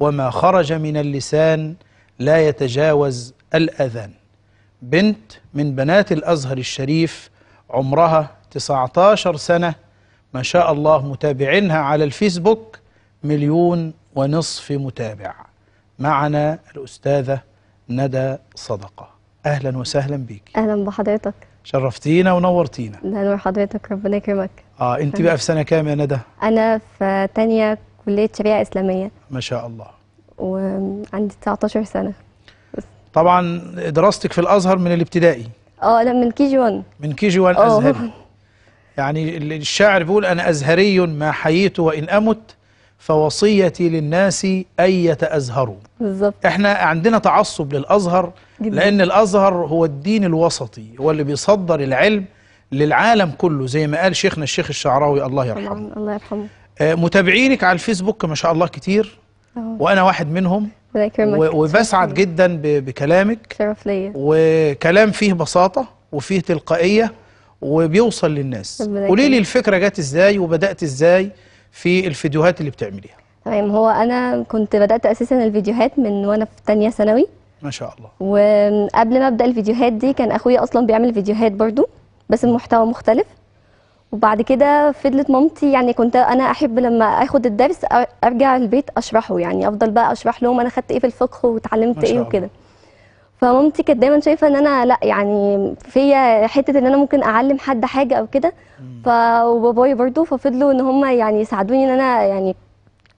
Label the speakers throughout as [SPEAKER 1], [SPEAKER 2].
[SPEAKER 1] وما خرج من اللسان لا يتجاوز الأذان بنت من بنات الأزهر الشريف عمرها 19 سنة ما شاء الله متابعينها على الفيسبوك مليون ونصف متابع معنا الأستاذة ندى صدقة أهلا وسهلا بك
[SPEAKER 2] أهلا بحضرتك
[SPEAKER 1] شرفتينا ونورتينا
[SPEAKER 2] نور حضرتك ربنا يكرمك
[SPEAKER 1] اه انت بقى في سنه كام يا ندى
[SPEAKER 2] انا في تانية كلية شريعة إسلامية ما شاء الله وعندي 19 سنة
[SPEAKER 1] بس. طبعا دراستك في الأزهر من الابتدائي
[SPEAKER 2] اه لا من كي جي 1
[SPEAKER 1] من كي جي 1 أزهري يعني الشاعر بيقول أنا أزهري ما حييت وإن أمت فوصيتي للناس أن يتأزهروا بالظبط احنا عندنا تعصب للأزهر جدا. لأن الأزهر هو الدين الوسطي هو اللي بيصدر العلم للعالم كله زي ما قال شيخنا الشيخ الشعراوي الله يرحمه الله يرحمه آه، متابعينك على الفيسبوك ما شاء الله كتير وانا واحد منهم
[SPEAKER 2] وبسعد
[SPEAKER 1] جدا بكلامك شرف ليا وكلام فيه بساطه وفيه تلقائيه وبيوصل للناس قولي لي الفكره جت ازاي وبدات ازاي في الفيديوهات اللي بتعمليها
[SPEAKER 2] تمام هو انا كنت بدات اساسا الفيديوهات من وانا في ثانيه ثانوي ما شاء الله وقبل ما ابدا الفيديوهات دي كان اخويا اصلا بيعمل فيديوهات برضو بس المحتوى مختلف وبعد كده فضلت مامتي يعني كنت انا احب لما اخد الدرس ارجع البيت اشرحه يعني افضل بقى اشرح لهم انا خدت ايه في الفقه وتعلمت ايه وكده فمامتي كانت دايما شايفه ان انا لا يعني فيا حته ان انا ممكن اعلم حد حاجه او كده ف وبابايا برده ففضلوا ان هم يعني يساعدوني ان انا يعني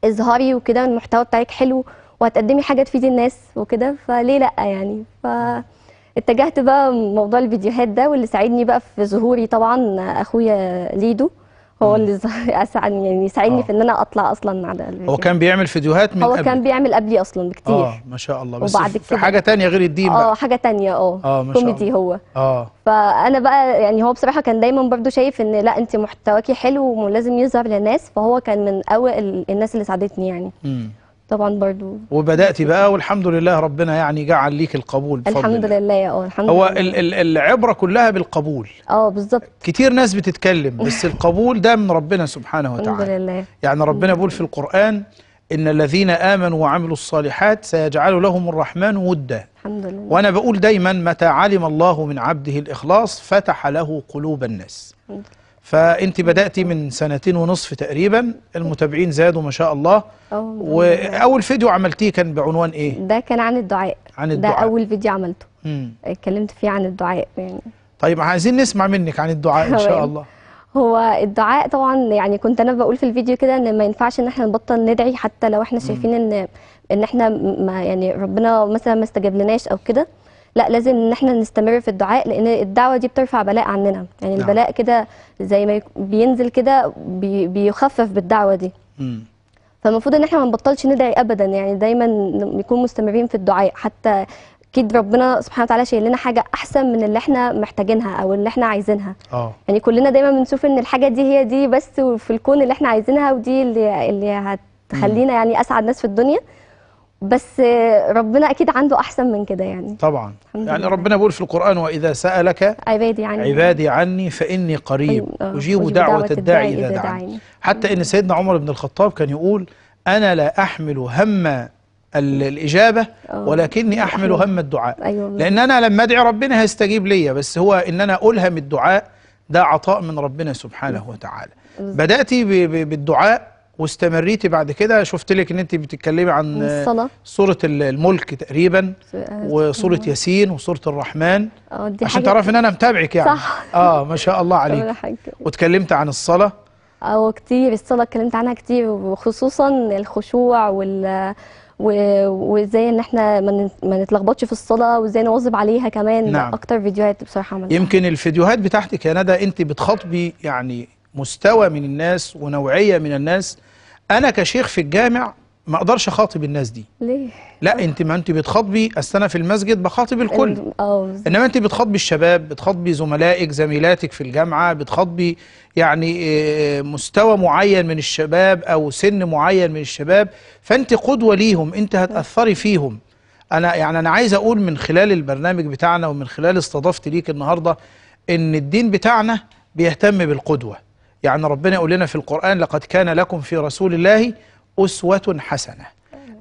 [SPEAKER 2] اظهري وكده المحتوى بتاعك حلو وهتقدمي حاجه تفيدي الناس وكده فليه لا يعني ف اتجهت بقى موضوع الفيديوهات ده واللي ساعدني بقى في ظهوري طبعا اخويا ليدو هو اللي اساعدني يعني ساعدني آه. في ان انا اطلع اصلا على الفيديو. هو كان
[SPEAKER 1] بيعمل فيديوهات من هو قبل. كان
[SPEAKER 2] بيعمل قبلي اصلا بكتير اه
[SPEAKER 1] ما شاء الله بس وبعد في حاجه تانية غير الدين اه حاجه
[SPEAKER 2] تانية اه اه ما شاء كوميدي الله. هو اه فانا بقى يعني هو بصراحه كان دايما برضو شايف ان لا انت محتواكي حلو ولازم يظهر للناس فهو كان من اوائل الناس اللي ساعدتني يعني امم طبعا برضو
[SPEAKER 1] وبدأت بقى والحمد لله ربنا يعني جعل ليك القبول بفضل الحمد
[SPEAKER 2] لله اه الحمد هو
[SPEAKER 1] لله هو العبرة كلها بالقبول اه بالظبط كتير ناس بتتكلم بس القبول ده من ربنا سبحانه وتعالى الحمد لله يعني ربنا بيقول في القرآن إن الذين آمنوا وعملوا الصالحات سيجعل لهم الرحمن ودا
[SPEAKER 2] الحمد لله وأنا
[SPEAKER 1] بقول دايما متى علم الله من عبده الإخلاص فتح له قلوب الناس الحمد لله فانت بداتي من سنتين ونصف تقريبا المتابعين زادوا ما شاء الله
[SPEAKER 2] واول
[SPEAKER 1] فيديو عملتيه كان بعنوان ايه
[SPEAKER 2] ده كان عن الدعاء عن الدعاء ده اول فيديو عملته امم اتكلمت فيه عن الدعاء يعني
[SPEAKER 1] طيب عايزين نسمع منك عن الدعاء ان شاء الله
[SPEAKER 2] هو الدعاء طبعا يعني كنت انا بقول في الفيديو كده ان ما ينفعش ان احنا نبطل ندعي حتى لو احنا شايفين ان ان احنا ما يعني ربنا مثلا ما استجاب لناش او كده لا لازم ان احنا نستمر في الدعاء لان الدعوه دي بترفع بلاء عننا يعني نعم. البلاء كده زي ما بينزل كده بيخفف بالدعوه دي مم. فالمفروض ان احنا ما نبطلش ندعي ابدا يعني دايما نكون مستمرين في الدعاء حتى اكيد ربنا سبحانه وتعالى شايل لنا حاجه احسن من اللي احنا محتاجينها او اللي احنا عايزينها أوه. يعني كلنا دايما بنشوف ان الحاجه دي هي دي بس في الكون اللي احنا عايزينها ودي اللي اللي هتخلينا يعني اسعد ناس في الدنيا بس ربنا اكيد عنده احسن من كده يعني
[SPEAKER 1] طبعا يعني ربنا بيقول في القران واذا سالك
[SPEAKER 2] عبادي عني عبادي
[SPEAKER 1] عني فاني قريب أيوة. اجيب دعوه الداعي اذا دعاني حتى ان سيدنا عمر بن الخطاب كان يقول انا لا احمل هم الاجابه آه. ولكني احمل هم الدعاء أيوة. لان انا لما ادعي ربنا هيستجيب ليا بس هو ان انا الهم الدعاء ده عطاء من ربنا سبحانه وتعالى بدأتي بالدعاء واستمريتي بعد كده شفت لك ان انت بتتكلمي عن الصلاة. سوره الملك تقريبا آه، وسوره ياسين وسوره الرحمن
[SPEAKER 2] اه، دي عشان تعرفي ان انا
[SPEAKER 1] متابعك يعني صح اه ما شاء الله عليك وتكلمت عن الصلاه
[SPEAKER 2] اه كتير الصلاه اتكلمت عنها كتير وخصوصا الخشوع وال وازاي ان احنا ما نتلخبطش في الصلاه وازاي نواظب عليها كمان نعم. اكتر فيديوهات بصراحه عملتها
[SPEAKER 1] يمكن الفيديوهات بتاعتك يا ندى انت بتخاطبي يعني مستوى من الناس ونوعية من الناس أنا كشيخ في الجامع ما أقدرش أخاطب الناس دي ليه؟ لا أنت ما أنت بتخاطبي أصل أنا في المسجد بخاطب الكل آه، إنما أنت بتخاطبي الشباب بتخاطبي زملائك زميلاتك في الجامعة بتخاطبي يعني آه، مستوى معين من الشباب أو سن معين من الشباب فأنت قدوة ليهم أنت هتأثري فيهم أنا يعني أنا عايز أقول من خلال البرنامج بتاعنا ومن خلال استضافتي ليك النهاردة إن الدين بتاعنا بيهتم بالقدوة يعني ربنا يقول لنا في القرآن لقد كان لكم في رسول الله أسوة حسنة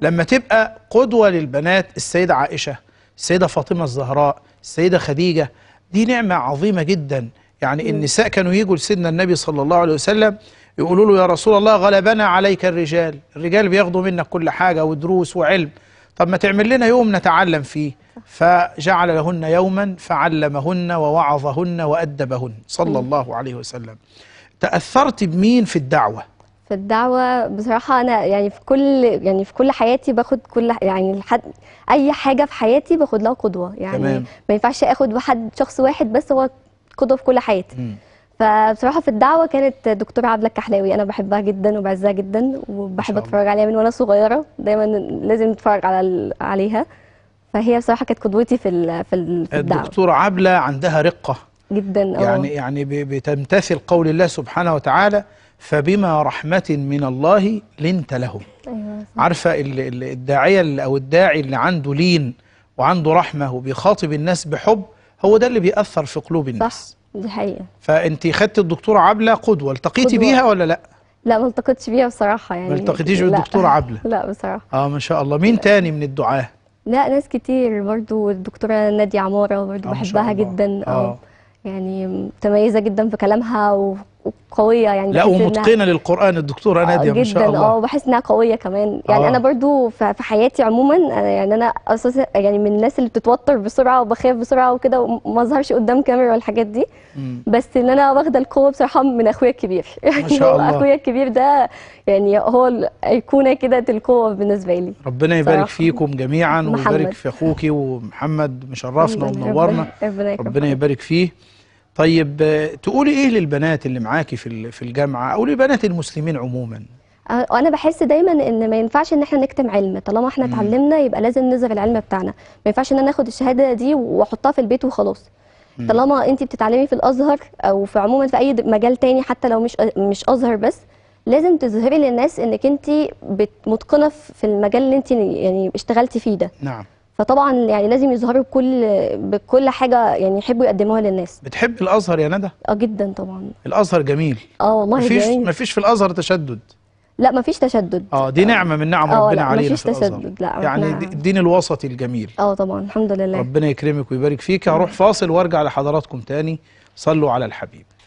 [SPEAKER 1] لما تبقى قدوة للبنات السيدة عائشة السيدة فاطمة الزهراء السيدة خديجة دي نعمة عظيمة جدا يعني النساء كانوا يجوا لسيدنا النبي صلى الله عليه وسلم يقولوا له يا رسول الله غلبنا عليك الرجال الرجال بياخدوا منك كل حاجة ودروس وعلم طب ما تعمل لنا يوم نتعلم فيه فجعل لهن يوما فعلمهن ووعظهن وأدبهن صلى الله عليه وسلم تاثرت بمين في الدعوه
[SPEAKER 2] في الدعوه بصراحه انا يعني في كل يعني في كل حياتي باخد كل يعني الحد اي حاجه في حياتي باخد لها قدوه يعني تمام. ما ينفعش اخد بحد شخص واحد بس هو قدوه في كل حياتي م. فبصراحه في الدعوه كانت دكتوره عبله الكحلاوي انا بحبها جدا وبعزها جدا وبحب اتفرج عليها من وانا صغيره دايما لازم اتفرج على عليها فهي بصراحه كانت قدوتي في في الدعوه الدكتوره
[SPEAKER 1] عبله عندها رقه
[SPEAKER 2] جدا أوه. يعني يعني
[SPEAKER 1] بتمتثل قول الله سبحانه وتعالى فبما رحمة من الله لنت لهم أيوة. عارفة الداعية أو الداعي اللي عنده لين وعنده رحمة وبيخاطب الناس بحب هو ده اللي بيأثر في قلوب الناس صح دي حقيقة فأنت خدت الدكتورة عبلة قدوة التقيتي بيها ولا لأ؟
[SPEAKER 2] لا ما التقيتش بيها بصراحة يعني ما التقيتيش بالدكتورة عبلة لا بصراحة
[SPEAKER 1] اه ما شاء الله مين لا. تاني من الدعاة؟
[SPEAKER 2] لا ناس كتير برضو الدكتورة نادية عمارة برضو آه بحبها جدا اه, آه. يعني متميزه جدا في كلامها قويه يعني لا ومتقنه
[SPEAKER 1] للقران الدكتوره ناديه ما شاء الله جدا اه
[SPEAKER 2] وبحس انها قويه كمان يعني آه. انا برضو في حياتي عموما آه، يعني انا اساسا يعني من الناس اللي بتتوتر بسرعه وبخاف بسرعه وكده وما اظهرش قدام كاميرا والحاجات دي م. بس ان انا واخده القوه بصراحه من اخويا الكبير يعني ما شاء يعني الله. اخويا الكبير ده يعني هو الايقونه كده القوه بالنسبه لي
[SPEAKER 1] ربنا يبارك صراحة. فيكم جميعا محمد. ويبارك في اخوكي ومحمد مشرفنا ومنورنا
[SPEAKER 2] ربنا, ربنا, ربنا
[SPEAKER 1] يبارك فيه طيب تقولي ايه للبنات اللي معاكي في في الجامعه او لبنات المسلمين عموما
[SPEAKER 2] أه، انا بحس دايما ان ما ينفعش ان احنا نكتم علم طالما احنا اتعلمنا يبقى لازم نظهر العلم بتاعنا ما ينفعش ان انا اخد الشهاده دي واحطها في البيت وخلاص طالما انت بتتعلمي في الازهر او في عموما في اي مجال تاني حتى لو مش مش ازهر بس لازم تظهري للناس انك انت متقنه في المجال اللي انت يعني اشتغلتي فيه ده نعم فطبعا يعني لازم يظهروا بكل بكل حاجه يعني يحبوا يقدموها للناس
[SPEAKER 1] بتحب الازهر يا ندى
[SPEAKER 2] اه جدا طبعا
[SPEAKER 1] الازهر جميل اه والله مفيش جميل مفيش في الازهر تشدد
[SPEAKER 2] لا مفيش تشدد
[SPEAKER 1] اه دي نعمه من نعم آه، ربنا علينا مفيش تشدد
[SPEAKER 2] لا يعني الدين
[SPEAKER 1] الوسطي الجميل
[SPEAKER 2] اه طبعا الحمد لله ربنا
[SPEAKER 1] يكرمك ويبارك فيك هروح فاصل وارجع لحضراتكم تاني صلوا على الحبيب